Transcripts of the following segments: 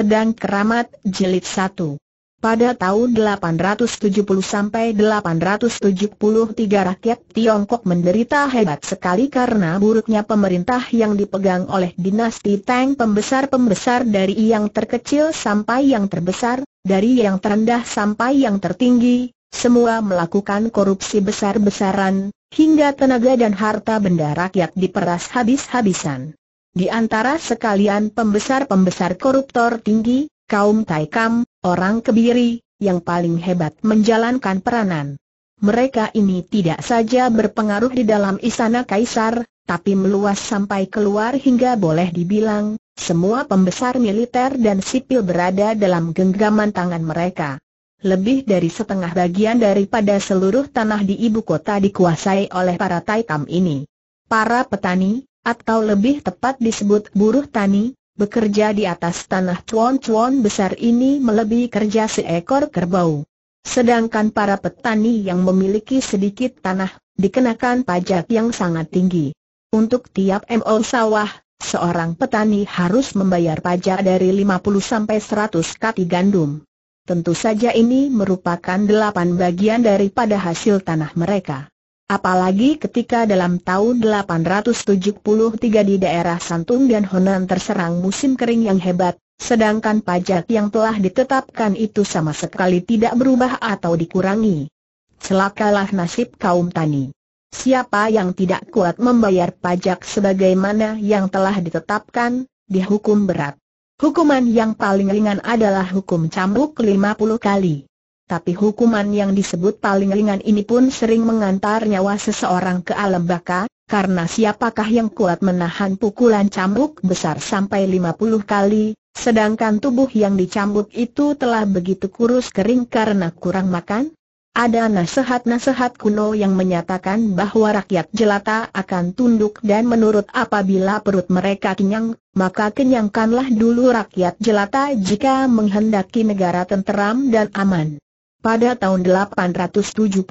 Pedang Keramat Jilid 1 pada tahun 870 873 rakyat Tiongkok menderita hebat sekali karena buruknya pemerintah yang dipegang oleh dinasti Tang pembesar-pembesar dari yang terkecil sampai yang terbesar, dari yang terendah sampai yang tertinggi, semua melakukan korupsi besar-besaran, hingga tenaga dan harta benda rakyat diperas habis-habisan. Di antara sekalian pembesar-pembesar koruptor tinggi, kaum Taikam, orang kebiri, yang paling hebat menjalankan peranan. Mereka ini tidak saja berpengaruh di dalam istana kaisar, tapi meluas sampai keluar hingga boleh dibilang, semua pembesar militer dan sipil berada dalam genggaman tangan mereka. Lebih dari setengah bagian daripada seluruh tanah di ibu kota dikuasai oleh para Taikam ini. Para petani, atau lebih tepat disebut buruh tani, bekerja di atas tanah cuan-cuan besar ini melebihi kerja seekor kerbau. Sedangkan para petani yang memiliki sedikit tanah, dikenakan pajak yang sangat tinggi. Untuk tiap MO sawah, seorang petani harus membayar pajak dari 50 sampai 100 kati gandum. Tentu saja ini merupakan delapan bagian daripada hasil tanah mereka. Apalagi ketika dalam tahun 873 di daerah Santung dan Honan terserang musim kering yang hebat, sedangkan pajak yang telah ditetapkan itu sama sekali tidak berubah atau dikurangi. Celakalah nasib kaum tani. Siapa yang tidak kuat membayar pajak sebagaimana yang telah ditetapkan, dihukum berat. Hukuman yang paling ringan adalah hukum cambuk 50 kali tapi hukuman yang disebut paling ringan ini pun sering mengantar nyawa seseorang ke alam baka, karena siapakah yang kuat menahan pukulan cambuk besar sampai 50 kali, sedangkan tubuh yang dicambuk itu telah begitu kurus kering karena kurang makan? Ada nasihat-nasihat kuno yang menyatakan bahwa rakyat jelata akan tunduk dan menurut apabila perut mereka kenyang, maka kenyangkanlah dulu rakyat jelata jika menghendaki negara tenteram dan aman. Pada tahun 874,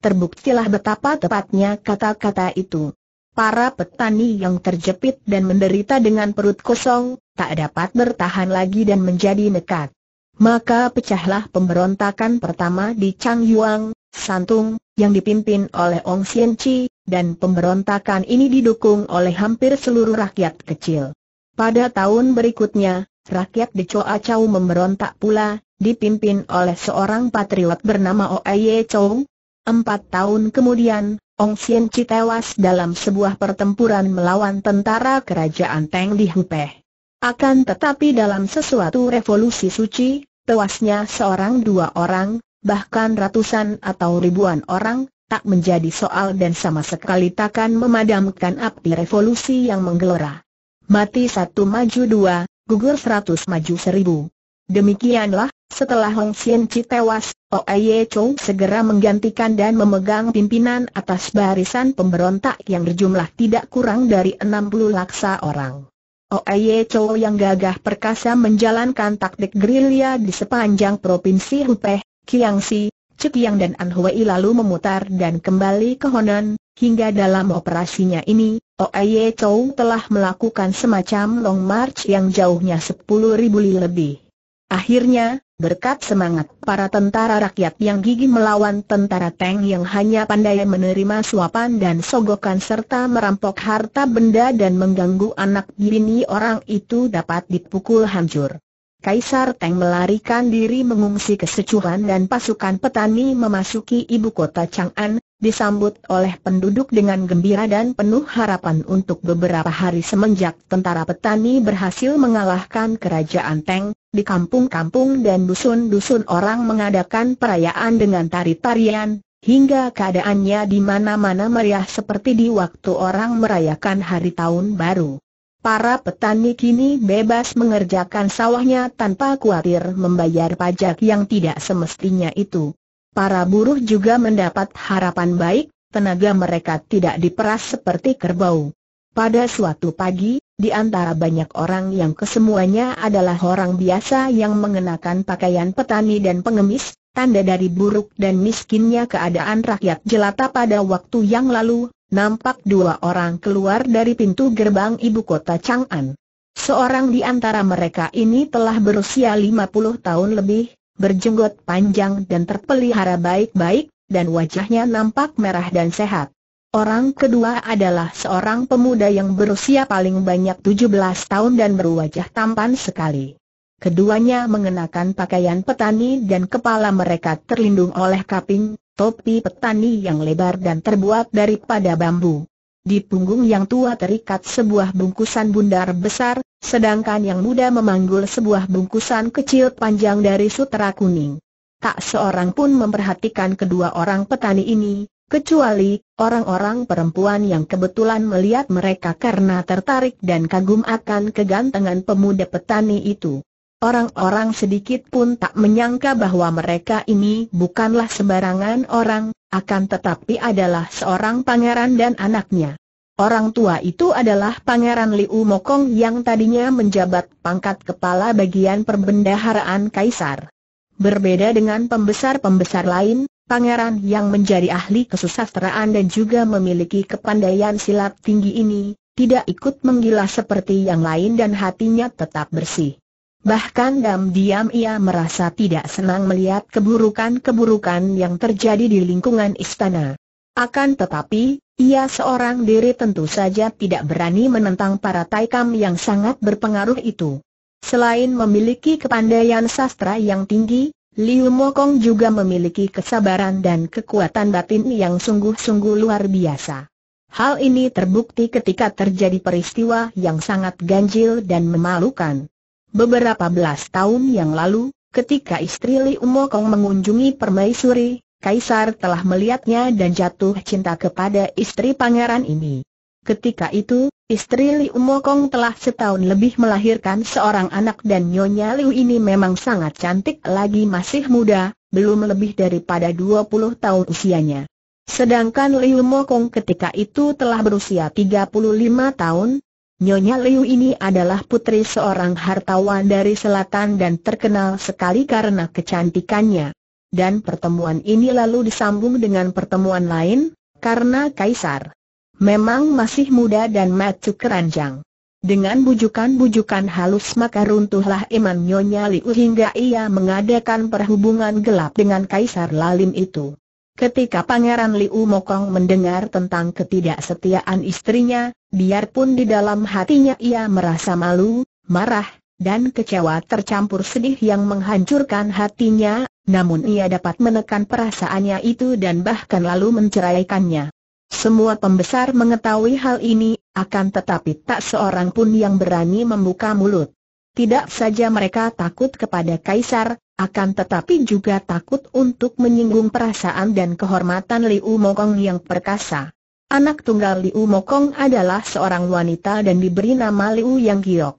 terbuktilah betapa tepatnya kata-kata itu. Para petani yang terjepit dan menderita dengan perut kosong, tak dapat bertahan lagi dan menjadi nekat. Maka pecahlah pemberontakan pertama di Changyuang, Santung, yang dipimpin oleh Ong Sien Chi, dan pemberontakan ini didukung oleh hampir seluruh rakyat kecil. Pada tahun berikutnya, rakyat di Choa Chau memberontak pula, dipimpin oleh seorang patriot bernama Oye Chong. Empat tahun kemudian, Ong Sien Chi tewas dalam sebuah pertempuran melawan tentara kerajaan Teng di Hupeh. Akan tetapi dalam sesuatu revolusi suci, tewasnya seorang dua orang, bahkan ratusan atau ribuan orang, tak menjadi soal dan sama sekali takkan memadamkan api revolusi yang menggelora. Mati satu maju dua, gugur seratus maju seribu. Demikianlah, setelah Hong Sien Chi tewas, Oye Chou segera menggantikan dan memegang pimpinan atas barisan pemberontak yang berjumlah tidak kurang dari 60 laksa orang. Oye Chou yang gagah perkasa menjalankan taktik gerilya di sepanjang provinsi Hupeh, Kiangsi, Cekiang dan Anhui lalu memutar dan kembali ke Honan, hingga dalam operasinya ini, Oye Chou telah melakukan semacam long march yang jauhnya 10.000 li lebih. Akhirnya, berkat semangat para tentara rakyat yang gigih melawan tentara Teng yang hanya pandai menerima suapan dan sogokan serta merampok harta benda dan mengganggu anak bini orang itu dapat dipukul hancur. Kaisar Teng melarikan diri mengungsi ke Sichuan dan pasukan petani memasuki ibu kota Chang'an, disambut oleh penduduk dengan gembira dan penuh harapan untuk beberapa hari semenjak tentara petani berhasil mengalahkan kerajaan Teng, di kampung-kampung dan dusun-dusun orang mengadakan perayaan dengan tari-tarian, hingga keadaannya di mana-mana meriah seperti di waktu orang merayakan hari tahun baru. Para petani kini bebas mengerjakan sawahnya tanpa khawatir membayar pajak yang tidak semestinya itu. Para buruh juga mendapat harapan baik, tenaga mereka tidak diperas seperti kerbau. Pada suatu pagi, di antara banyak orang yang kesemuanya adalah orang biasa yang mengenakan pakaian petani dan pengemis, tanda dari buruk dan miskinnya keadaan rakyat jelata pada waktu yang lalu, nampak dua orang keluar dari pintu gerbang ibu kota Chang'an. Seorang di antara mereka ini telah berusia 50 tahun lebih, berjenggot panjang dan terpelihara baik-baik, dan wajahnya nampak merah dan sehat. Orang kedua adalah seorang pemuda yang berusia paling banyak 17 tahun dan berwajah tampan sekali. Keduanya mengenakan pakaian petani dan kepala mereka terlindung oleh kaping, topi petani yang lebar dan terbuat daripada bambu. Di punggung yang tua terikat sebuah bungkusan bundar besar, sedangkan yang muda memanggul sebuah bungkusan kecil panjang dari sutera kuning. Tak seorang pun memperhatikan kedua orang petani ini, kecuali orang-orang perempuan yang kebetulan melihat mereka karena tertarik dan kagum akan kegantengan pemuda petani itu. Orang-orang sedikit pun tak menyangka bahwa mereka ini bukanlah sembarangan orang, akan tetapi adalah seorang pangeran dan anaknya. Orang tua itu adalah Pangeran Liu Mokong yang tadinya menjabat pangkat kepala bagian perbendaharaan kaisar. Berbeda dengan pembesar-pembesar lain, pangeran yang menjadi ahli kesusastraan dan juga memiliki kepandaian silat tinggi ini, tidak ikut menggila seperti yang lain dan hatinya tetap bersih. Bahkan diam-diam ia merasa tidak senang melihat keburukan-keburukan yang terjadi di lingkungan istana. Akan tetapi, ia seorang diri tentu saja tidak berani menentang para taikam yang sangat berpengaruh itu. Selain memiliki kepandaian sastra yang tinggi, Liu Mokong juga memiliki kesabaran dan kekuatan batin yang sungguh-sungguh luar biasa. Hal ini terbukti ketika terjadi peristiwa yang sangat ganjil dan memalukan. Beberapa belas tahun yang lalu, ketika istri Li Umokong mengunjungi permaisuri, Kaisar telah melihatnya dan jatuh cinta kepada istri pangeran ini. Ketika itu, istri Li Umokong telah setahun lebih melahirkan seorang anak dan Nyonya Liu ini memang sangat cantik lagi masih muda, belum lebih daripada 20 tahun usianya. Sedangkan Liu Mokong ketika itu telah berusia 35 tahun, Nyonya Liu ini adalah putri seorang hartawan dari selatan dan terkenal sekali karena kecantikannya. Dan pertemuan ini lalu disambung dengan pertemuan lain, karena Kaisar memang masih muda dan macu keranjang. Dengan bujukan-bujukan halus maka runtuhlah iman Nyonya Liu hingga ia mengadakan perhubungan gelap dengan Kaisar Lalim itu. Ketika Pangeran Liu Mokong mendengar tentang ketidaksetiaan istrinya, biarpun di dalam hatinya ia merasa malu, marah, dan kecewa tercampur sedih yang menghancurkan hatinya, namun ia dapat menekan perasaannya itu dan bahkan lalu menceraikannya. Semua pembesar mengetahui hal ini, akan tetapi tak seorang pun yang berani membuka mulut. Tidak saja mereka takut kepada Kaisar, akan tetapi juga takut untuk menyinggung perasaan dan kehormatan Liu Mokong yang perkasa. Anak tunggal Liu Mokong adalah seorang wanita dan diberi nama Liu Yang Giok.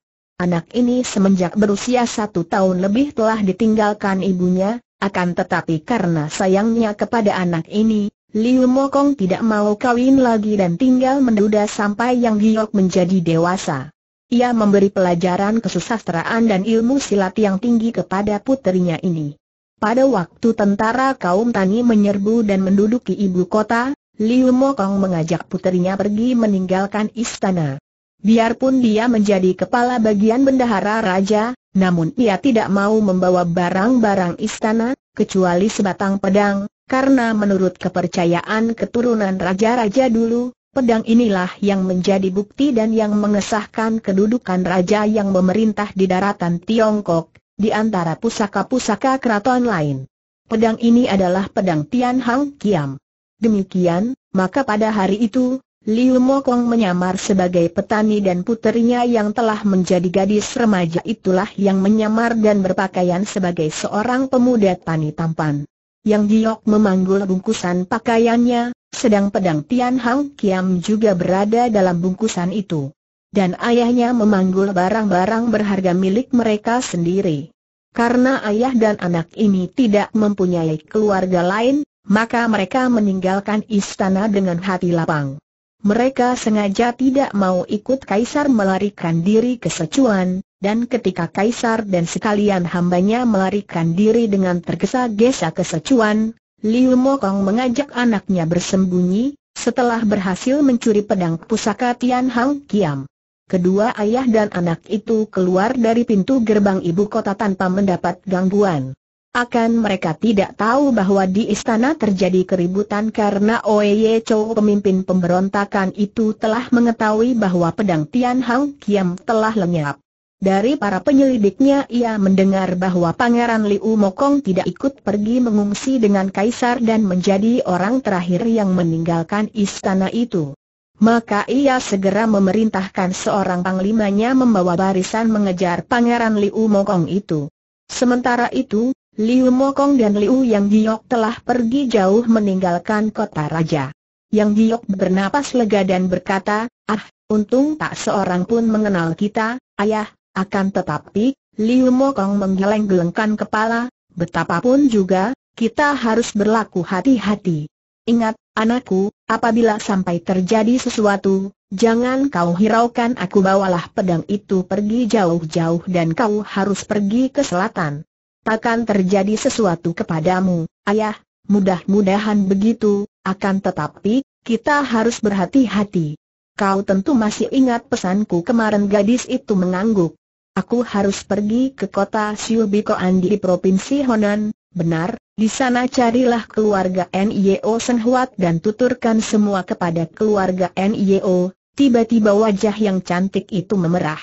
Anak ini semenjak berusia satu tahun lebih telah ditinggalkan ibunya, akan tetapi karena sayangnya kepada anak ini, Liu Mokong tidak mau kawin lagi dan tinggal menduda sampai Yang Giok menjadi dewasa ia memberi pelajaran kesusastraan dan ilmu silat yang tinggi kepada puterinya ini. Pada waktu tentara kaum Tani menyerbu dan menduduki ibu kota, Liu Mokong mengajak puterinya pergi meninggalkan istana. Biarpun dia menjadi kepala bagian bendahara raja, namun ia tidak mau membawa barang-barang istana, kecuali sebatang pedang, karena menurut kepercayaan keturunan raja-raja dulu, Pedang inilah yang menjadi bukti dan yang mengesahkan kedudukan raja yang memerintah di daratan Tiongkok, di antara pusaka-pusaka keraton lain. Pedang ini adalah pedang Tian Hang Kiam. Demikian, maka pada hari itu, Liu Mokong menyamar sebagai petani dan puterinya yang telah menjadi gadis remaja itulah yang menyamar dan berpakaian sebagai seorang pemuda tani tampan. Yang Giok memanggul bungkusan pakaiannya, sedang pedang Tian Hang Kiam juga berada dalam bungkusan itu. Dan ayahnya memanggul barang-barang berharga milik mereka sendiri. Karena ayah dan anak ini tidak mempunyai keluarga lain, maka mereka meninggalkan istana dengan hati lapang. Mereka sengaja tidak mau ikut kaisar melarikan diri ke Secuan, dan ketika kaisar dan sekalian hambanya melarikan diri dengan tergesa-gesa ke Sichuan, Liu Mokong mengajak anaknya bersembunyi, setelah berhasil mencuri pedang pusaka Tian Hang Kiam. Kedua ayah dan anak itu keluar dari pintu gerbang ibu kota tanpa mendapat gangguan. Akan mereka tidak tahu bahwa di istana terjadi keributan karena Oye Chow pemimpin pemberontakan itu telah mengetahui bahwa pedang Tian Hang Kiam telah lenyap. Dari para penyelidiknya ia mendengar bahwa Pangeran Liu Mokong tidak ikut pergi mengungsi dengan Kaisar dan menjadi orang terakhir yang meninggalkan istana itu. Maka ia segera memerintahkan seorang panglimanya membawa barisan mengejar Pangeran Liu Mokong itu. Sementara itu, Liu Mokong dan Liu Yang Giok telah pergi jauh meninggalkan kota raja. Yang Giok bernapas lega dan berkata, Ah, untung tak seorang pun mengenal kita, ayah, akan tetapi, Liu Mokong menggeleng-gelengkan kepala, betapapun juga, kita harus berlaku hati-hati. Ingat, anakku, apabila sampai terjadi sesuatu, jangan kau hiraukan aku bawalah pedang itu pergi jauh-jauh dan kau harus pergi ke selatan. Takkan terjadi sesuatu kepadamu, ayah, mudah-mudahan begitu, akan tetapi, kita harus berhati-hati. Kau tentu masih ingat pesanku kemarin gadis itu mengangguk. Aku harus pergi ke kota Siubikoan di Provinsi Honan, benar, di sana carilah keluarga NIO Senhuat dan tuturkan semua kepada keluarga NIO, tiba-tiba wajah yang cantik itu memerah.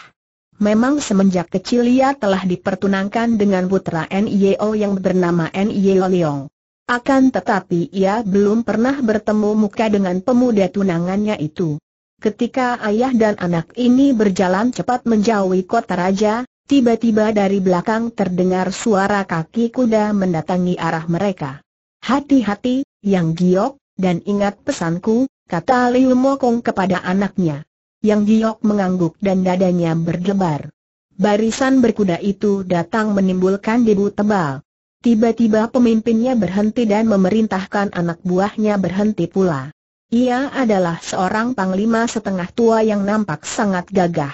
Memang semenjak kecil ia telah dipertunangkan dengan putra NIO yang bernama NIO Leong. Akan tetapi ia belum pernah bertemu muka dengan pemuda tunangannya itu. Ketika ayah dan anak ini berjalan cepat menjauhi kota raja, tiba-tiba dari belakang terdengar suara kaki kuda mendatangi arah mereka. Hati-hati, Yang Giok, dan ingat pesanku, kata Liu Mokong kepada anaknya. Yang Giok mengangguk dan dadanya berdebar. Barisan berkuda itu datang menimbulkan debu tebal. Tiba-tiba pemimpinnya berhenti dan memerintahkan anak buahnya berhenti pula. Ia adalah seorang panglima setengah tua yang nampak sangat gagah.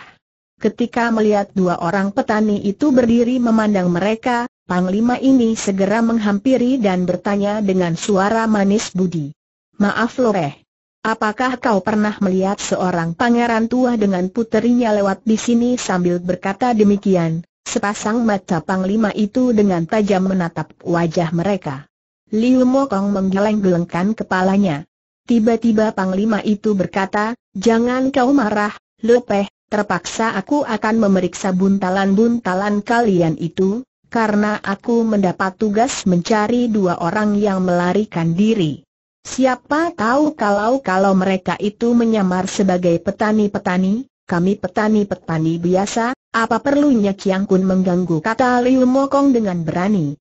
Ketika melihat dua orang petani itu berdiri memandang mereka, panglima ini segera menghampiri dan bertanya dengan suara manis budi. Maaf Loreh, Apakah kau pernah melihat seorang pangeran tua dengan puterinya lewat di sini sambil berkata demikian? Sepasang mata panglima itu dengan tajam menatap wajah mereka. Liu Mokong menggeleng-gelengkan kepalanya. Tiba-tiba Panglima itu berkata, jangan kau marah, Lepeh, terpaksa aku akan memeriksa buntalan-buntalan kalian itu, karena aku mendapat tugas mencari dua orang yang melarikan diri. Siapa tahu kalau-kalau mereka itu menyamar sebagai petani-petani, kami petani-petani biasa, apa perlunya Kiang Kun mengganggu kata Liu Mokong dengan berani.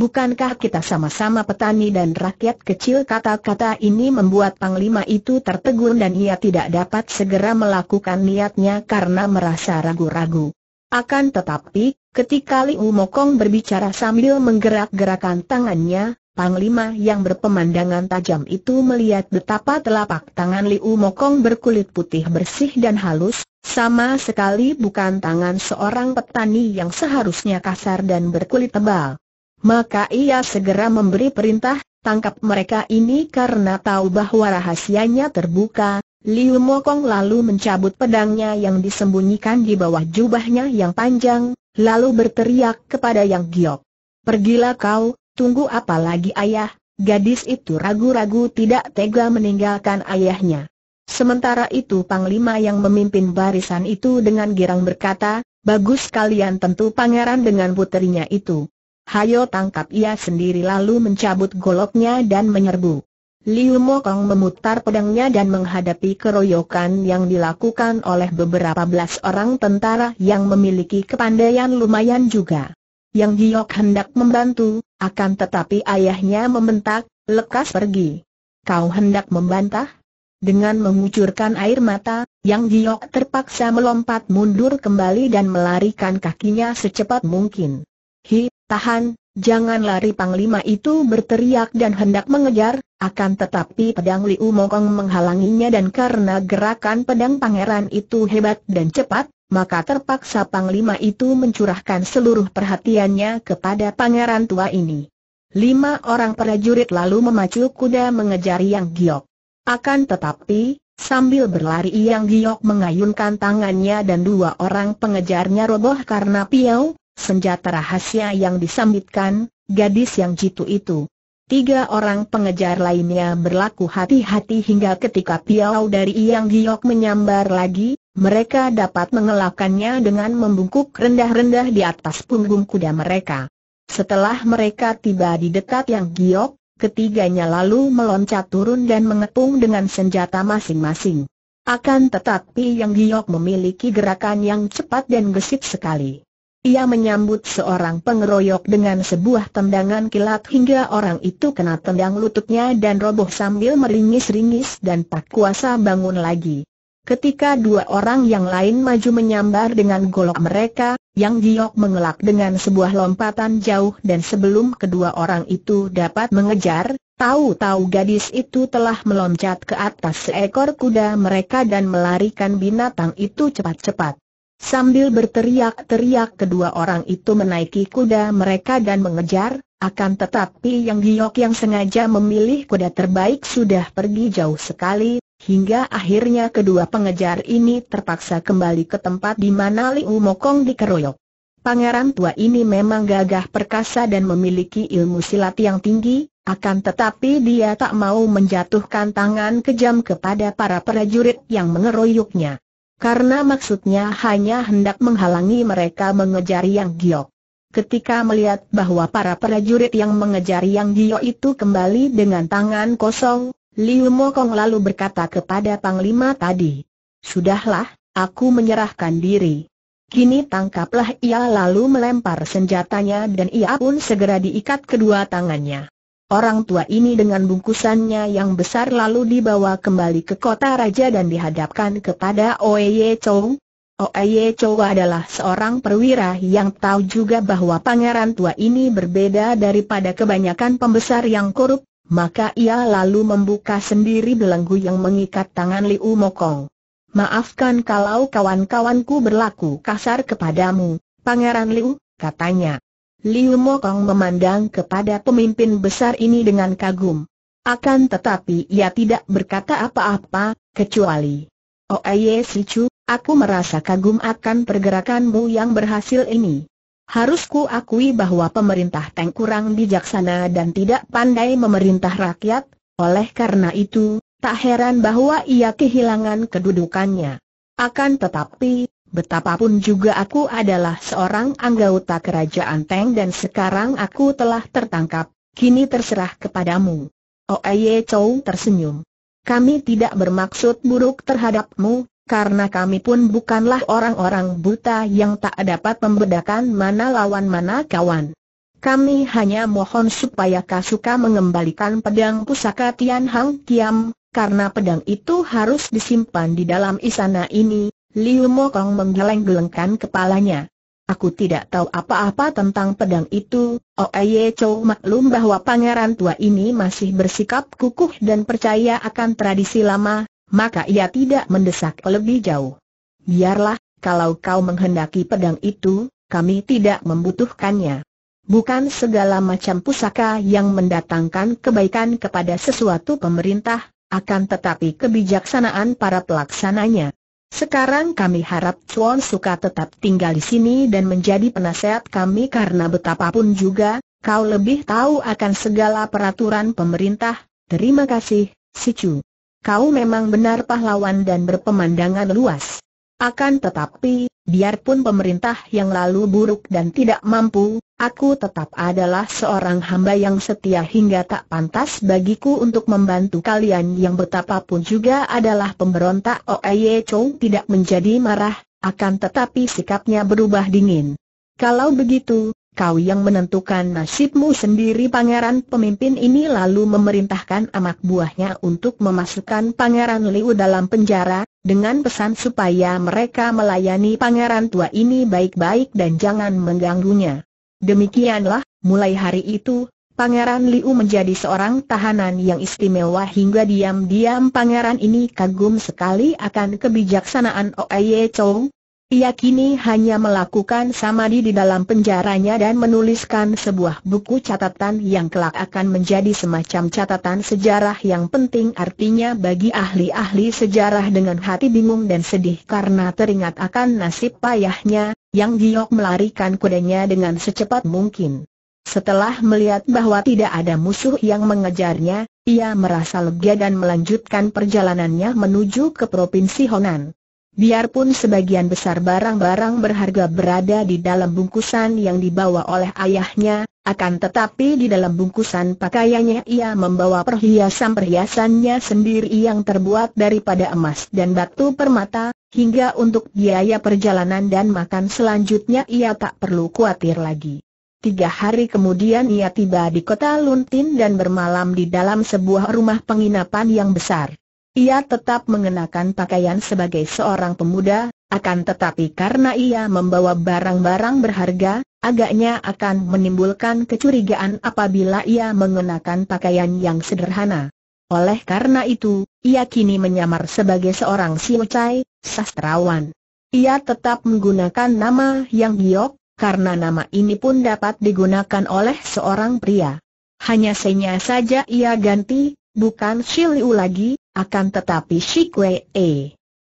Bukankah kita sama-sama petani dan rakyat kecil kata-kata ini membuat Panglima itu tertegun dan ia tidak dapat segera melakukan niatnya karena merasa ragu-ragu. Akan tetapi, ketika Liu Mokong berbicara sambil menggerak-gerakan tangannya, Panglima yang berpemandangan tajam itu melihat betapa telapak tangan Liu Mokong berkulit putih bersih dan halus, sama sekali bukan tangan seorang petani yang seharusnya kasar dan berkulit tebal. Maka ia segera memberi perintah, tangkap mereka ini karena tahu bahwa rahasianya terbuka, Liu Mokong lalu mencabut pedangnya yang disembunyikan di bawah jubahnya yang panjang, lalu berteriak kepada Yang Giok. Pergilah kau, tunggu apa lagi ayah, gadis itu ragu-ragu tidak tega meninggalkan ayahnya. Sementara itu Panglima yang memimpin barisan itu dengan girang berkata, Bagus kalian tentu pangeran dengan puterinya itu hayo tangkap ia sendiri lalu mencabut goloknya dan menyerbu. Liu Mokong memutar pedangnya dan menghadapi keroyokan yang dilakukan oleh beberapa belas orang tentara yang memiliki kepandaian lumayan juga. Yang Giok hendak membantu, akan tetapi ayahnya membentak, lekas pergi. Kau hendak membantah? Dengan mengucurkan air mata, Yang Giok terpaksa melompat mundur kembali dan melarikan kakinya secepat mungkin. Hi, Tahan, jangan lari Panglima itu berteriak dan hendak mengejar, akan tetapi pedang Liu Mokong menghalanginya dan karena gerakan pedang pangeran itu hebat dan cepat, maka terpaksa Panglima itu mencurahkan seluruh perhatiannya kepada pangeran tua ini. Lima orang prajurit lalu memacu kuda mengejar Yang Giok. Akan tetapi, sambil berlari Yang Giok mengayunkan tangannya dan dua orang pengejarnya roboh karena piau, Senjata rahasia yang disambitkan, gadis yang jitu itu. Tiga orang pengejar lainnya berlaku hati-hati hingga ketika piau dari Yang Giok menyambar lagi, mereka dapat mengelakannya dengan membungkuk rendah-rendah di atas punggung kuda mereka. Setelah mereka tiba di dekat Yang Giok, ketiganya lalu meloncat turun dan mengepung dengan senjata masing-masing. Akan tetapi Yang Giok memiliki gerakan yang cepat dan gesit sekali. Ia menyambut seorang pengeroyok dengan sebuah tendangan kilat hingga orang itu kena tendang lututnya dan roboh sambil meringis-ringis dan tak kuasa bangun lagi. Ketika dua orang yang lain maju menyambar dengan golok mereka, Yang Giok mengelak dengan sebuah lompatan jauh dan sebelum kedua orang itu dapat mengejar, tahu-tahu gadis itu telah meloncat ke atas seekor kuda mereka dan melarikan binatang itu cepat-cepat. Sambil berteriak-teriak kedua orang itu menaiki kuda mereka dan mengejar, akan tetapi yang giok yang sengaja memilih kuda terbaik sudah pergi jauh sekali, hingga akhirnya kedua pengejar ini terpaksa kembali ke tempat di mana Liu Mokong dikeroyok. Pangeran tua ini memang gagah perkasa dan memiliki ilmu silat yang tinggi, akan tetapi dia tak mau menjatuhkan tangan kejam kepada para prajurit yang mengeroyoknya. Karena maksudnya hanya hendak menghalangi mereka mengejar Yang Giok. Ketika melihat bahwa para prajurit yang mengejar Yang Giok itu kembali dengan tangan kosong, Liu Mokong lalu berkata kepada Panglima tadi, Sudahlah, aku menyerahkan diri. Kini tangkaplah ia lalu melempar senjatanya dan ia pun segera diikat kedua tangannya. Orang tua ini dengan bungkusannya yang besar lalu dibawa kembali ke kota raja dan dihadapkan kepada Oeye Chow. Oeye Chou adalah seorang perwira yang tahu juga bahwa pangeran tua ini berbeda daripada kebanyakan pembesar yang korup, maka ia lalu membuka sendiri belenggu yang mengikat tangan Liu Mokong. Maafkan kalau kawan-kawanku berlaku kasar kepadamu, Pangeran Liu, katanya. Liu Mokong memandang kepada pemimpin besar ini dengan kagum. Akan tetapi ia tidak berkata apa-apa, kecuali Oye oh, Sichu, aku merasa kagum akan pergerakanmu yang berhasil ini. Harus ku akui bahwa pemerintah Teng kurang bijaksana dan tidak pandai memerintah rakyat, oleh karena itu, tak heran bahwa ia kehilangan kedudukannya. Akan tetapi, Betapapun juga aku adalah seorang anggota kerajaan Teng dan sekarang aku telah tertangkap, kini terserah kepadamu. Oeye Chow tersenyum. Kami tidak bermaksud buruk terhadapmu, karena kami pun bukanlah orang-orang buta yang tak dapat membedakan mana lawan mana kawan. Kami hanya mohon supaya Kasuka mengembalikan pedang pusaka Tian Hang Kiam, karena pedang itu harus disimpan di dalam istana ini, Liu Mokong menggeleng-gelengkan kepalanya. Aku tidak tahu apa-apa tentang pedang itu, Oh Oeye Chow maklum bahwa pangeran tua ini masih bersikap kukuh dan percaya akan tradisi lama, maka ia tidak mendesak lebih jauh. Biarlah, kalau kau menghendaki pedang itu, kami tidak membutuhkannya. Bukan segala macam pusaka yang mendatangkan kebaikan kepada sesuatu pemerintah, akan tetapi kebijaksanaan para pelaksananya. Sekarang kami harap Chuan suka tetap tinggal di sini dan menjadi penasehat kami karena betapapun juga, kau lebih tahu akan segala peraturan pemerintah. Terima kasih, Si Chu. Kau memang benar pahlawan dan berpemandangan luas. Akan tetapi, biarpun pemerintah yang lalu buruk dan tidak mampu, aku tetap adalah seorang hamba yang setia hingga tak pantas bagiku untuk membantu kalian yang betapapun juga adalah pemberontak Oeye Chou tidak menjadi marah, akan tetapi sikapnya berubah dingin. Kalau begitu, kau yang menentukan nasibmu sendiri pangeran pemimpin ini lalu memerintahkan anak buahnya untuk memasukkan pangeran Liu dalam penjara, dengan pesan supaya mereka melayani pangeran tua ini baik-baik dan jangan mengganggunya. Demikianlah, mulai hari itu, Pangeran Liu menjadi seorang tahanan yang istimewa hingga diam-diam pangeran ini kagum sekali akan kebijaksanaan Oye Chou, ia kini hanya melakukan samadhi di dalam penjaranya dan menuliskan sebuah buku catatan yang kelak akan menjadi semacam catatan sejarah yang penting artinya bagi ahli-ahli sejarah dengan hati bingung dan sedih karena teringat akan nasib payahnya, yang giok melarikan kudanya dengan secepat mungkin. Setelah melihat bahwa tidak ada musuh yang mengejarnya, ia merasa lega dan melanjutkan perjalanannya menuju ke Provinsi Honan. Biarpun sebagian besar barang-barang berharga berada di dalam bungkusan yang dibawa oleh ayahnya, akan tetapi di dalam bungkusan pakaiannya ia membawa perhiasan-perhiasannya sendiri yang terbuat daripada emas dan batu permata, hingga untuk biaya perjalanan dan makan selanjutnya ia tak perlu khawatir lagi. Tiga hari kemudian ia tiba di kota Luntin dan bermalam di dalam sebuah rumah penginapan yang besar. Ia tetap mengenakan pakaian sebagai seorang pemuda, akan tetapi karena ia membawa barang-barang berharga, agaknya akan menimbulkan kecurigaan apabila ia mengenakan pakaian yang sederhana. Oleh karena itu, ia kini menyamar sebagai seorang siucai, sastrawan. Ia tetap menggunakan nama yang giok, karena nama ini pun dapat digunakan oleh seorang pria. Hanya senya saja ia ganti, bukan Shiliu lagi, akan tetapi Shikwe E. Eh,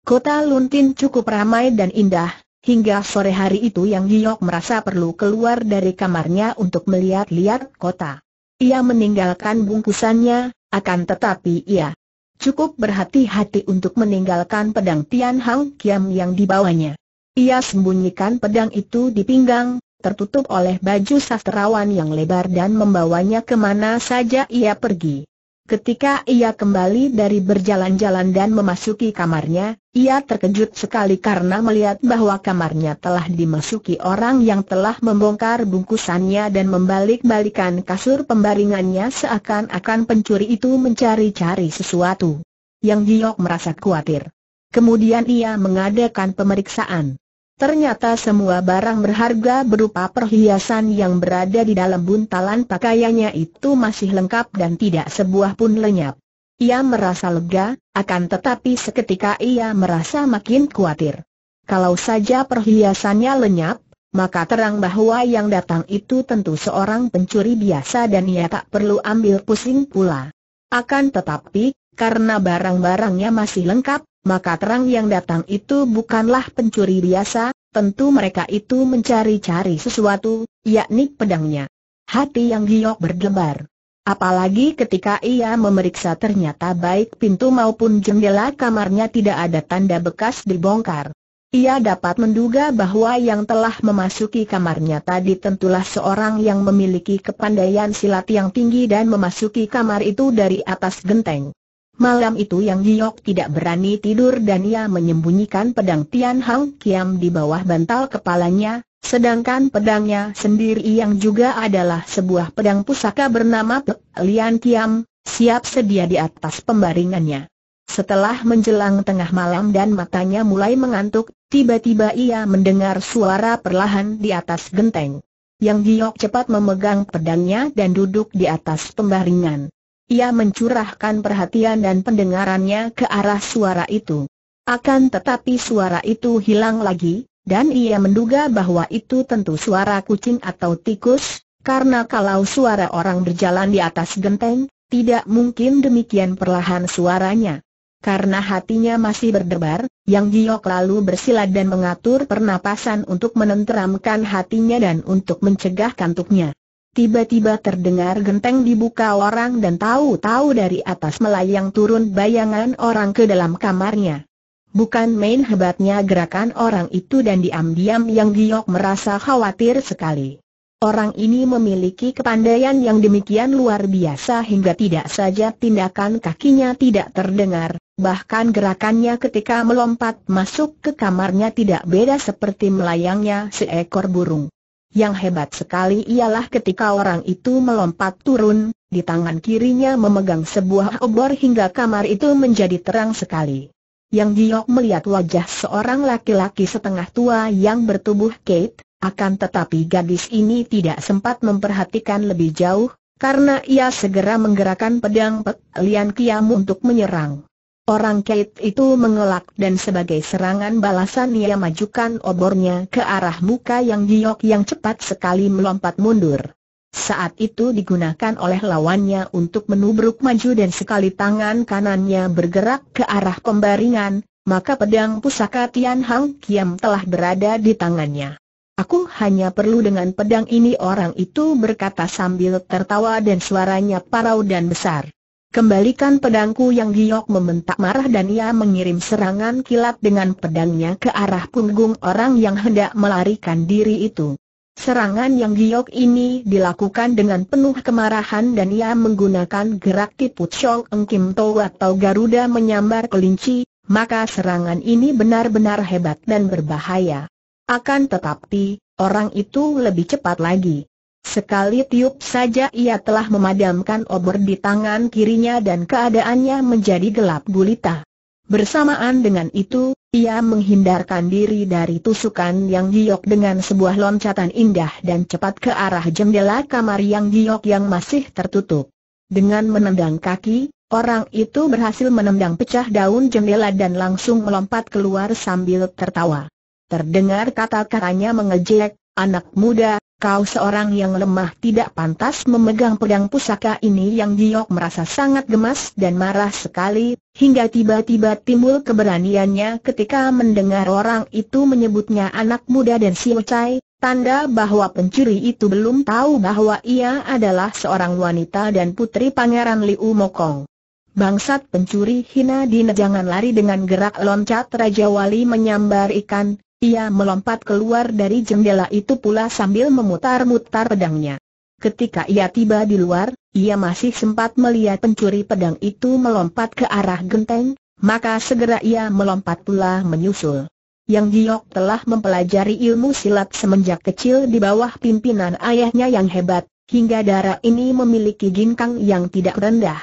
kota Luntin cukup ramai dan indah, hingga sore hari itu yang Giok merasa perlu keluar dari kamarnya untuk melihat-lihat kota. Ia meninggalkan bungkusannya, akan tetapi ia cukup berhati-hati untuk meninggalkan pedang Tian Hang Kiam yang dibawanya. Ia sembunyikan pedang itu di pinggang, tertutup oleh baju sastrawan yang lebar dan membawanya kemana saja ia pergi. Ketika ia kembali dari berjalan-jalan dan memasuki kamarnya, ia terkejut sekali karena melihat bahwa kamarnya telah dimasuki orang yang telah membongkar bungkusannya dan membalik-balikan kasur pembaringannya seakan-akan pencuri itu mencari-cari sesuatu. Yang Giok merasa khawatir. Kemudian ia mengadakan pemeriksaan. Ternyata semua barang berharga berupa perhiasan yang berada di dalam buntalan pakaiannya itu masih lengkap dan tidak sebuah pun lenyap. Ia merasa lega, akan tetapi seketika ia merasa makin khawatir. Kalau saja perhiasannya lenyap, maka terang bahwa yang datang itu tentu seorang pencuri biasa dan ia tak perlu ambil pusing pula. Akan tetapi, karena barang-barangnya masih lengkap, maka terang yang datang itu bukanlah pencuri biasa, tentu mereka itu mencari-cari sesuatu, yakni pedangnya. Hati yang giok berdebar. Apalagi ketika ia memeriksa ternyata baik pintu maupun jendela kamarnya tidak ada tanda bekas dibongkar. Ia dapat menduga bahwa yang telah memasuki kamarnya tadi tentulah seorang yang memiliki kepandaian silat yang tinggi dan memasuki kamar itu dari atas genteng. Malam itu Yang Giok tidak berani tidur dan ia menyembunyikan pedang Tian Hang Kiam di bawah bantal kepalanya, sedangkan pedangnya sendiri yang juga adalah sebuah pedang pusaka bernama Pek Lian Kiam, siap sedia di atas pembaringannya. Setelah menjelang tengah malam dan matanya mulai mengantuk, tiba-tiba ia mendengar suara perlahan di atas genteng. Yang Giok cepat memegang pedangnya dan duduk di atas pembaringan. Ia mencurahkan perhatian dan pendengarannya ke arah suara itu. Akan tetapi suara itu hilang lagi, dan ia menduga bahwa itu tentu suara kucing atau tikus, karena kalau suara orang berjalan di atas genteng, tidak mungkin demikian perlahan suaranya. Karena hatinya masih berdebar, Yang Giok lalu bersilat dan mengatur pernapasan untuk menenteramkan hatinya dan untuk mencegah kantuknya. Tiba-tiba terdengar genteng dibuka orang dan tahu-tahu dari atas melayang turun bayangan orang ke dalam kamarnya. Bukan main hebatnya gerakan orang itu dan diam-diam Yang Giok merasa khawatir sekali. Orang ini memiliki kepandaian yang demikian luar biasa hingga tidak saja tindakan kakinya tidak terdengar, bahkan gerakannya ketika melompat masuk ke kamarnya tidak beda seperti melayangnya seekor burung. Yang hebat sekali ialah ketika orang itu melompat turun, di tangan kirinya memegang sebuah obor hingga kamar itu menjadi terang sekali. Yang Giok melihat wajah seorang laki-laki setengah tua yang bertubuh Kate, akan tetapi gadis ini tidak sempat memperhatikan lebih jauh, karena ia segera menggerakkan pedang Pek Lian Kiam untuk menyerang. Orang Kate itu mengelak dan sebagai serangan balasan ia majukan obornya ke arah muka yang giok yang cepat sekali melompat mundur. Saat itu digunakan oleh lawannya untuk menubruk maju dan sekali tangan kanannya bergerak ke arah pembaringan, maka pedang pusaka Tian Hang Kiam telah berada di tangannya. Aku hanya perlu dengan pedang ini orang itu berkata sambil tertawa dan suaranya parau dan besar. Kembalikan pedangku yang giok membentak marah dan ia mengirim serangan kilat dengan pedangnya ke arah punggung orang yang hendak melarikan diri itu. Serangan yang giok ini dilakukan dengan penuh kemarahan dan ia menggunakan gerak tipu Chong Engkim To atau Garuda menyambar kelinci, maka serangan ini benar-benar hebat dan berbahaya. Akan tetapi, orang itu lebih cepat lagi. Sekali tiup saja ia telah memadamkan obor di tangan kirinya dan keadaannya menjadi gelap gulita. Bersamaan dengan itu, ia menghindarkan diri dari tusukan yang giok dengan sebuah loncatan indah dan cepat ke arah jendela kamar yang giok yang masih tertutup. Dengan menendang kaki, orang itu berhasil menendang pecah daun jendela dan langsung melompat keluar sambil tertawa. Terdengar kata-katanya mengejek, anak muda, Kau seorang yang lemah tidak pantas memegang pedang pusaka ini yang Giok merasa sangat gemas dan marah sekali, hingga tiba-tiba timbul keberaniannya ketika mendengar orang itu menyebutnya anak muda dan si Chai, tanda bahwa pencuri itu belum tahu bahwa ia adalah seorang wanita dan putri pangeran Liu Mokong. Bangsat pencuri hina dina jangan lari dengan gerak loncat Raja Wali menyambar ikan, ia melompat keluar dari jendela itu pula sambil memutar-mutar pedangnya. Ketika ia tiba di luar, ia masih sempat melihat pencuri pedang itu melompat ke arah genteng, maka segera ia melompat pula menyusul. Yang Giok telah mempelajari ilmu silat semenjak kecil di bawah pimpinan ayahnya yang hebat, hingga darah ini memiliki ginkang yang tidak rendah.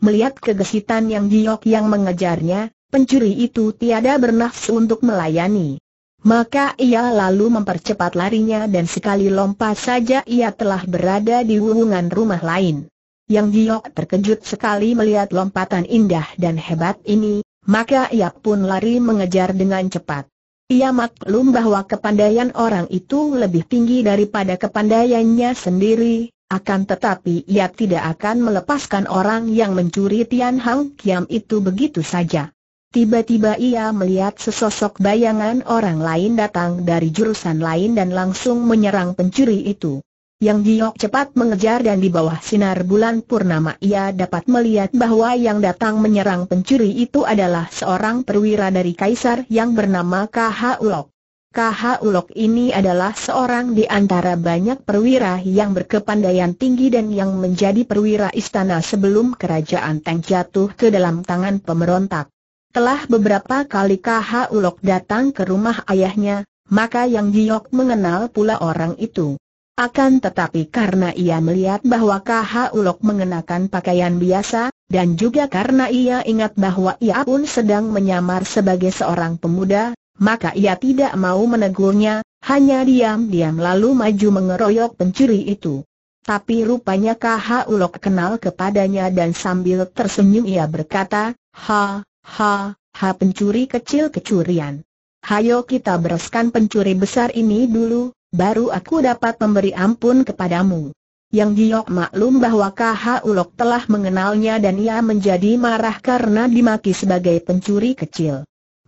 Melihat kegesitan Yang Giok yang mengejarnya, pencuri itu tiada bernafsu untuk melayani. Maka ia lalu mempercepat larinya dan sekali lompat saja ia telah berada di wungan rumah lain. Yang Giok terkejut sekali melihat lompatan indah dan hebat ini, maka ia pun lari mengejar dengan cepat. Ia maklum bahwa kepandaian orang itu lebih tinggi daripada kepandaiannya sendiri, akan tetapi ia tidak akan melepaskan orang yang mencuri Tian Hang Kiam itu begitu saja. Tiba-tiba ia melihat sesosok bayangan orang lain datang dari jurusan lain dan langsung menyerang pencuri itu. Yang Giok cepat mengejar dan di bawah sinar bulan purnama ia dapat melihat bahwa yang datang menyerang pencuri itu adalah seorang perwira dari kaisar yang bernama KH Ulok. KH Ulok ini adalah seorang di antara banyak perwira yang berkepandaian tinggi dan yang menjadi perwira istana sebelum kerajaan Teng jatuh ke dalam tangan pemberontak. Setelah beberapa kali KH Ulok datang ke rumah ayahnya, maka Yang Giok mengenal pula orang itu. Akan tetapi karena ia melihat bahwa KH Ulok mengenakan pakaian biasa, dan juga karena ia ingat bahwa ia pun sedang menyamar sebagai seorang pemuda, maka ia tidak mau menegurnya, hanya diam-diam lalu maju mengeroyok pencuri itu. Tapi rupanya KH Ulok kenal kepadanya dan sambil tersenyum ia berkata, Ha, Ha, ha pencuri kecil kecurian. Hayo kita bereskan pencuri besar ini dulu, baru aku dapat memberi ampun kepadamu. Yang Giok maklum bahwa KH Ulok telah mengenalnya dan ia menjadi marah karena dimaki sebagai pencuri kecil.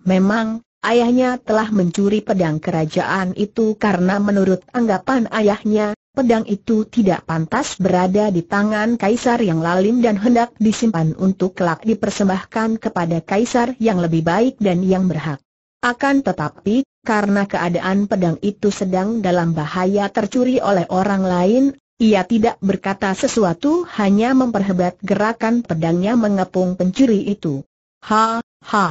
Memang, ayahnya telah mencuri pedang kerajaan itu karena menurut anggapan ayahnya, pedang itu tidak pantas berada di tangan kaisar yang lalim dan hendak disimpan untuk kelak dipersembahkan kepada kaisar yang lebih baik dan yang berhak. Akan tetapi, karena keadaan pedang itu sedang dalam bahaya tercuri oleh orang lain, ia tidak berkata sesuatu hanya memperhebat gerakan pedangnya mengepung pencuri itu. Ha, ha.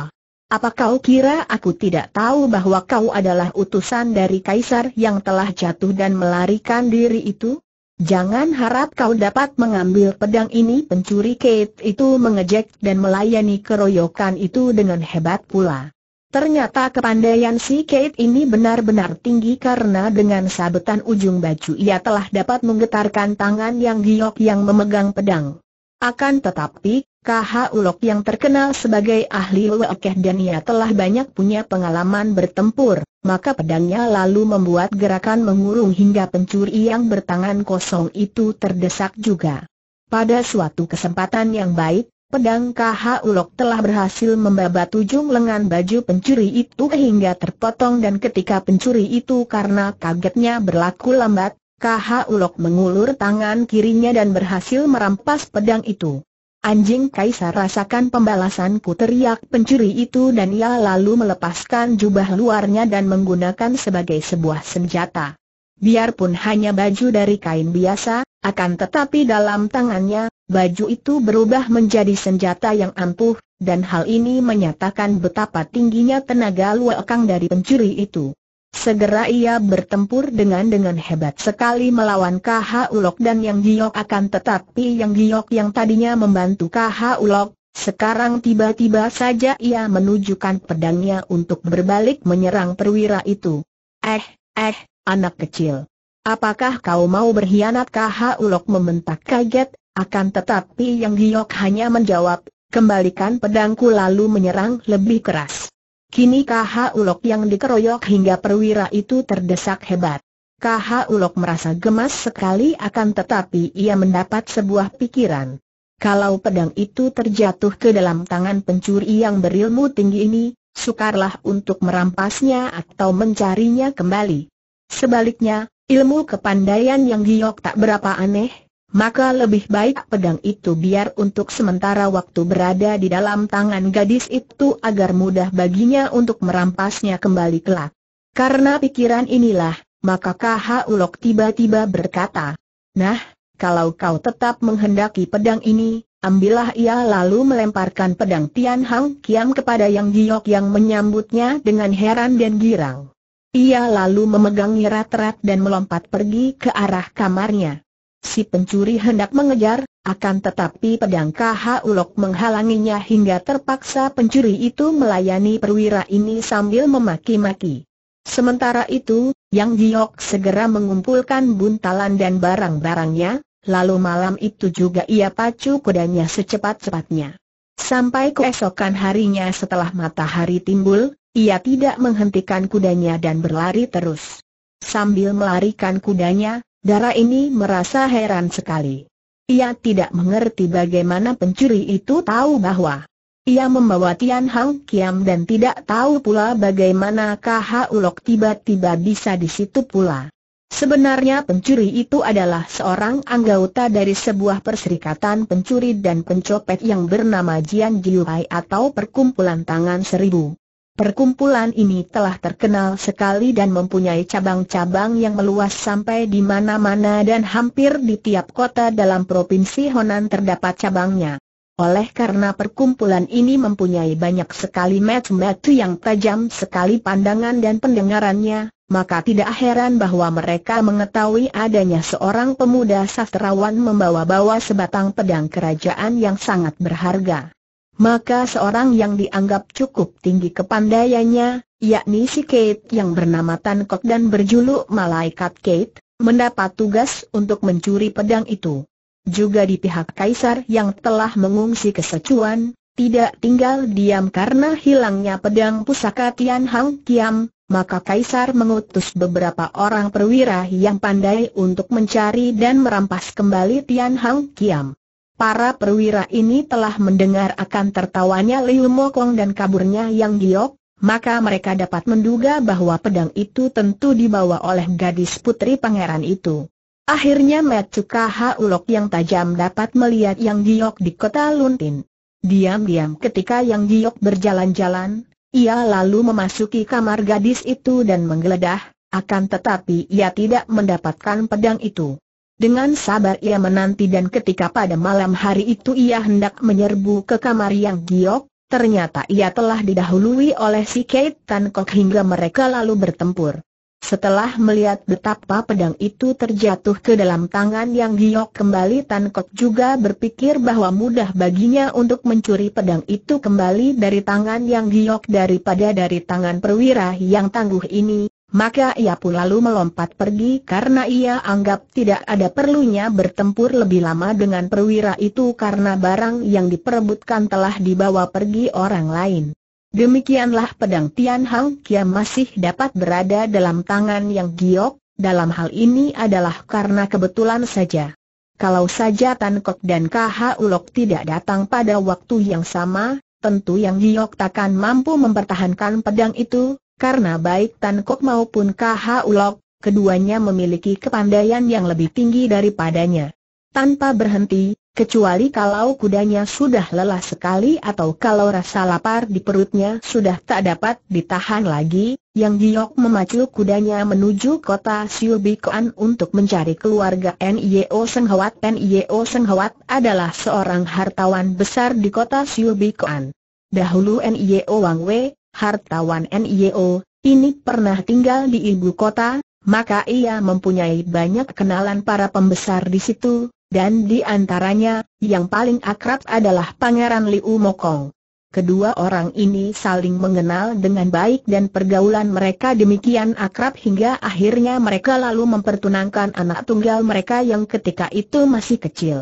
Apa kau kira aku tidak tahu bahwa kau adalah utusan dari kaisar yang telah jatuh dan melarikan diri itu? Jangan harap kau dapat mengambil pedang ini pencuri Kate itu mengejek dan melayani keroyokan itu dengan hebat pula. Ternyata kepandaian si Kate ini benar-benar tinggi karena dengan sabetan ujung baju ia telah dapat menggetarkan tangan yang giok yang memegang pedang. Akan tetapi, KH Ulok yang terkenal sebagai ahli Wekeh dan ia telah banyak punya pengalaman bertempur, maka pedangnya lalu membuat gerakan mengurung hingga pencuri yang bertangan kosong itu terdesak juga. Pada suatu kesempatan yang baik, pedang KH Ulok telah berhasil membabat ujung lengan baju pencuri itu hingga terpotong dan ketika pencuri itu karena kagetnya berlaku lambat, KH Ulok mengulur tangan kirinya dan berhasil merampas pedang itu. Anjing kaisar rasakan pembalasanku teriak pencuri itu dan ia lalu melepaskan jubah luarnya dan menggunakan sebagai sebuah senjata. Biarpun hanya baju dari kain biasa, akan tetapi dalam tangannya, baju itu berubah menjadi senjata yang ampuh, dan hal ini menyatakan betapa tingginya tenaga luakang dari pencuri itu. Segera ia bertempur dengan dengan hebat sekali melawan KH Ulok dan Yang Giok akan tetapi Yang Giok yang tadinya membantu KH Ulok, sekarang tiba-tiba saja ia menunjukkan pedangnya untuk berbalik menyerang perwira itu. Eh, eh, anak kecil. Apakah kau mau berkhianat KH Ulok membentak kaget, akan tetapi Yang Giok hanya menjawab, kembalikan pedangku lalu menyerang lebih keras. Kini KH Ulok yang dikeroyok hingga perwira itu terdesak hebat. KH Ulok merasa gemas sekali akan tetapi ia mendapat sebuah pikiran. Kalau pedang itu terjatuh ke dalam tangan pencuri yang berilmu tinggi ini, sukarlah untuk merampasnya atau mencarinya kembali. Sebaliknya, ilmu kepandaian yang giok tak berapa aneh, maka lebih baik pedang itu biar untuk sementara waktu berada di dalam tangan gadis itu agar mudah baginya untuk merampasnya kembali kelak. Karena pikiran inilah, maka KH Ulok tiba-tiba berkata, Nah, kalau kau tetap menghendaki pedang ini, ambillah ia lalu melemparkan pedang Tian Hang Kiam kepada Yang Giok yang menyambutnya dengan heran dan girang. Ia lalu memegangnya rat-rat dan melompat pergi ke arah kamarnya. Si pencuri hendak mengejar, akan tetapi pedang KH Ulok menghalanginya hingga terpaksa pencuri itu melayani perwira ini sambil memaki-maki. Sementara itu, Yang Jiok segera mengumpulkan buntalan dan barang-barangnya, lalu malam itu juga ia pacu kudanya secepat-cepatnya. Sampai keesokan harinya setelah matahari timbul, ia tidak menghentikan kudanya dan berlari terus. Sambil melarikan kudanya, Dara ini merasa heran sekali. Ia tidak mengerti bagaimana pencuri itu tahu bahwa ia membawa Tian Hang Kiam dan tidak tahu pula bagaimana KH Ulok tiba-tiba bisa di situ pula. Sebenarnya pencuri itu adalah seorang anggota dari sebuah perserikatan pencuri dan pencopet yang bernama Jian Jiuhai atau Perkumpulan Tangan Seribu. Perkumpulan ini telah terkenal sekali dan mempunyai cabang-cabang yang meluas sampai di mana-mana dan hampir di tiap kota dalam provinsi Honan terdapat cabangnya. Oleh karena perkumpulan ini mempunyai banyak sekali metu-metu yang tajam sekali pandangan dan pendengarannya, maka tidak heran bahwa mereka mengetahui adanya seorang pemuda sastrawan membawa-bawa sebatang pedang kerajaan yang sangat berharga maka seorang yang dianggap cukup tinggi kepandaiannya, yakni si Kate yang bernama Tan Kok dan berjuluk Malaikat Kate, mendapat tugas untuk mencuri pedang itu. Juga di pihak Kaisar yang telah mengungsi ke Secuan, tidak tinggal diam karena hilangnya pedang pusaka Tian Hang Kiam, maka Kaisar mengutus beberapa orang perwira yang pandai untuk mencari dan merampas kembali Tian Hang Kiam. Para perwira ini telah mendengar akan tertawanya Liu Mokong dan kaburnya Yang Giok, maka mereka dapat menduga bahwa pedang itu tentu dibawa oleh gadis putri pangeran itu. Akhirnya Metsuka ulok yang tajam dapat melihat Yang Giok di kota Luntin. Diam-diam ketika Yang Giok berjalan-jalan, ia lalu memasuki kamar gadis itu dan menggeledah, akan tetapi ia tidak mendapatkan pedang itu. Dengan sabar ia menanti dan ketika pada malam hari itu ia hendak menyerbu ke kamar yang giok, ternyata ia telah didahului oleh si Kate Tan Kok hingga mereka lalu bertempur. Setelah melihat betapa pedang itu terjatuh ke dalam tangan yang giok kembali Tan Kok juga berpikir bahwa mudah baginya untuk mencuri pedang itu kembali dari tangan yang giok daripada dari tangan perwira yang tangguh ini, maka ia pun lalu melompat pergi karena ia anggap tidak ada perlunya bertempur lebih lama dengan perwira itu karena barang yang diperebutkan telah dibawa pergi orang lain. Demikianlah pedang Tian Hang Kia masih dapat berada dalam tangan yang giok, dalam hal ini adalah karena kebetulan saja. Kalau saja Tan Kok dan KH Ulok tidak datang pada waktu yang sama, tentu yang giok takkan mampu mempertahankan pedang itu, karena baik Tan Kok maupun KH Ulok, keduanya memiliki kepandaian yang lebih tinggi daripadanya. Tanpa berhenti, kecuali kalau kudanya sudah lelah sekali atau kalau rasa lapar di perutnya sudah tak dapat ditahan lagi, Yang Giok memacu kudanya menuju kota Siubikoan untuk mencari keluarga Nio Hwat. Nio Hwat adalah seorang hartawan besar di kota Siubikoan. Dahulu Nio Wang Wei, hartawan NIO, ini pernah tinggal di ibu kota, maka ia mempunyai banyak kenalan para pembesar di situ, dan di antaranya, yang paling akrab adalah Pangeran Liu Mokong. Kedua orang ini saling mengenal dengan baik dan pergaulan mereka demikian akrab hingga akhirnya mereka lalu mempertunangkan anak tunggal mereka yang ketika itu masih kecil.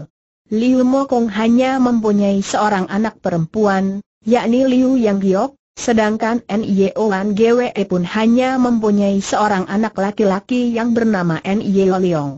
Liu Mokong hanya mempunyai seorang anak perempuan, yakni Liu Yang Giok, Sedangkan Lan Gwe pun hanya mempunyai seorang anak laki-laki yang bernama N.I.O. Leong.